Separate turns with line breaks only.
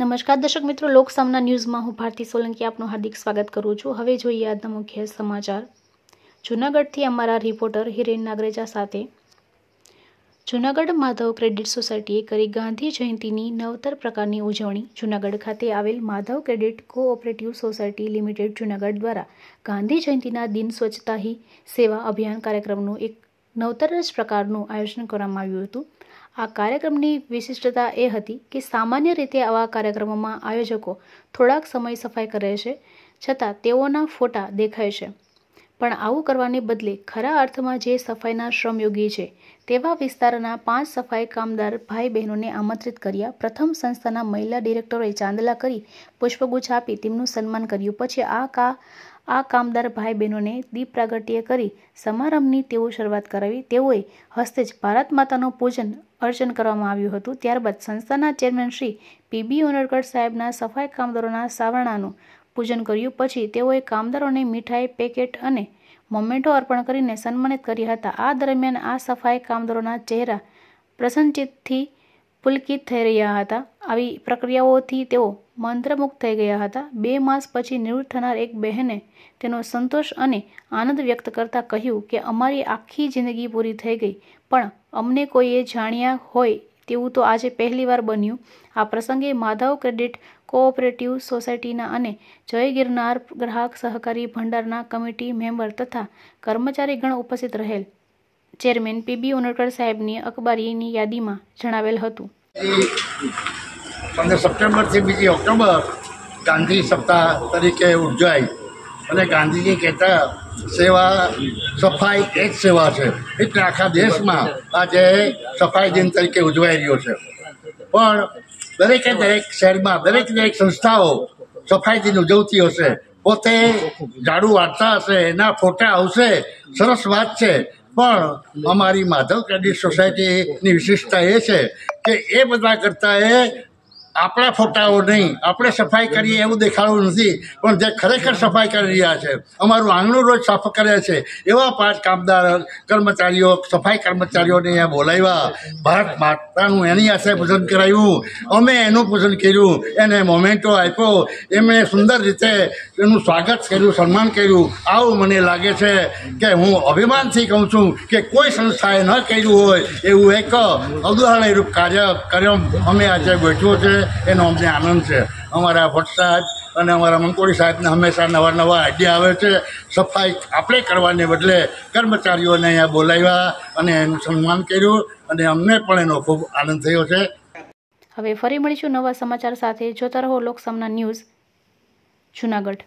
નમસ્કાર દર્શક મિત્રો લોકસામના ન્યૂઝમાં હું ભારતી સોલંકી આપનું હાર્દિક સ્વાગત કરું છું હવે જોઈએ આજના મુખ્ય સમાચાર જૂનાગઢથી અમારા રિપોર્ટર હિરેન નાગરેજા સાથે જૂનાગઢ માધવ ક્રેડિટ સોસાયટીએ કરી ગાંધી જયંતીની નવતર પ્રકારની ઉજવણી જૂનાગઢ ખાતે આવેલ Madhav credit cooperative society limited Junagadh દ્વારા ગાંધી જયંતીના દિન સ્વચ્છતા હી સેવા અભિયાન કાર્યક્રમનું એક નવતર જ પ્રકારનું આયોજન કરવામાં આવ્યું હતું આ કાર્યક્રમની વિશિષ્ટતા એ હતી કે સામાન્ય રીતે આવા કાર્યક્રમોમાં આયોજકો થોડાક સમય સફાઈ કરે છે છતાં તેઓના ફોટા દેખાય છે પણ આવું કરવાને બદલે ખરા અર્થમાં જે સફાઈના શ્રમયોગી છે તેવા વિસ્તારના પાંચ સફાઈ કામદાર ભાઈ બહેનોને આમંત્રિત કર્યા પ્રથમ સંસ્થાના મહિલા ડિરેક્ટરોએ ચાંદલા કરી પુષ્પગુચ્છ આપી તેમનું સન્માન કર્યું પછી આ કા આ કામદાર ભાઈ બહેનોને દીપ પ્રાગટ્ય કરી સમારંભની તેઓ શરૂઆત કરાવી તેઓએ હસ્તે જ ભારત માતાનું પૂજન અર્ચન કરવામાં આવ્યું હતું ત્યારબાદ સંસ્થાના ચેરમેન શ્રી પીબી ઓનરકર સાહેબના સફાઈ કામદારોના સાવરણાનું પૂજન કર્યું પછી તેઓએ કામદારોને મીઠાઈ પેકેટ અને મોમેન્ટો અર્પણ કરીને સન્માનિત કર્યા હતા આ દરમિયાન આ સફાઈ કામદારોના ચહેરા પ્રસન્નચિતથી પુલકિત થઈ રહ્યા હતા આવી પ્રક્રિયાઓથી તેઓ મંત્રમુગ્ધ થઈ ગયા હતા બે માસ પછી નિવૃત્ત થનાર એક બહેને તેનો સંતોષ અને આનંદ વ્યક્ત કરતાં કહ્યું કે અમારી આખી જિંદગી પૂરી થઈ ગઈ પણ અમને કોઈએ જાણ્યા હોય તેવું તો આજે પહેલીવાર બન્યું આ પ્રસંગે માધવ ક્રેડિટ કોઓપરેટિવ સોસાયટીના અને જય ગિરનાર ગ્રાહક સહકારી ભંડારના કમિટી મેમ્બર તથા કર્મચારીગણ ઉપસ્થિત રહેલ ચેરમેન પીબી ઉનડકર સાહેબની અખબારીની યાદીમાં જણાવેલ હતું પંદર
સપ્ટેમ્બરથી બીજી ઓક્ટોબર ગાંધી સપ્તાહ તરીકે ઉજવાય અને ગાંધીજી કહેતા સેવા સફાઈ એ જ સેવા છે એટલે આખા દેશમાં આજે સફાઈ દિન તરીકે ઉજવાઈ રહ્યો છે પણ દરેકે દરેક શહેરમાં દરેક દરેક સંસ્થાઓ સફાઈ દિન ઉજવતી હશે પોતે ઝાડુ વાંચતા હશે એના ફોટા આવશે સરસ વાત છે પણ અમારી માધવ ક્રેડિટ સોસાયટીની વિશેષતા એ છે કે એ બધા કરતાં એ આપણા ફોટાઓ નહીં આપણે સફાઈ કરીએ એવું દેખાડવું નથી પણ જે ખરેખર સફાઈ કરી રહ્યા છે અમારું આંગણું રોજ સાફ કરે છે એવા પાંચ કામદાર કર્મચારીઓ સફાઈ કર્મચારીઓને અહીંયા બોલાવ્યા ભારત માતાનું એની આશે પૂજન કરાયું અમે એનું પૂજન કર્યું એને મોમેન્ટો આપ્યો એમણે સુંદર રીતે એનું સ્વાગત કર્યું સન્માન કર્યું આવું મને લાગે છે કે હું અભિમાનથી કહું છું કે કોઈ સંસ્થાએ ન કર્યું હોય એવું એક અવધારણીરૂપ કાર્ય કર્યો અમે આજે બેઠું છે એનો અમને આનંદ છે અમારા ભટ્ટ સાહેબ અને અમારા મંકોડી સાહેબને હંમેશા નવા નવા આઈડિયા આવે છે સફાઈ આપણે કરવાને બદલે કર્મચારીઓને અહીંયા બોલાવ્યા અને એનું સન્માન કર્યું અને અમને પણ એનો ખૂબ આનંદ થયો છે
હવે ફરી મળીશું નવા સમાચાર સાથે જોતા રહો લોકસમના ન્યૂઝ જુનાગઢ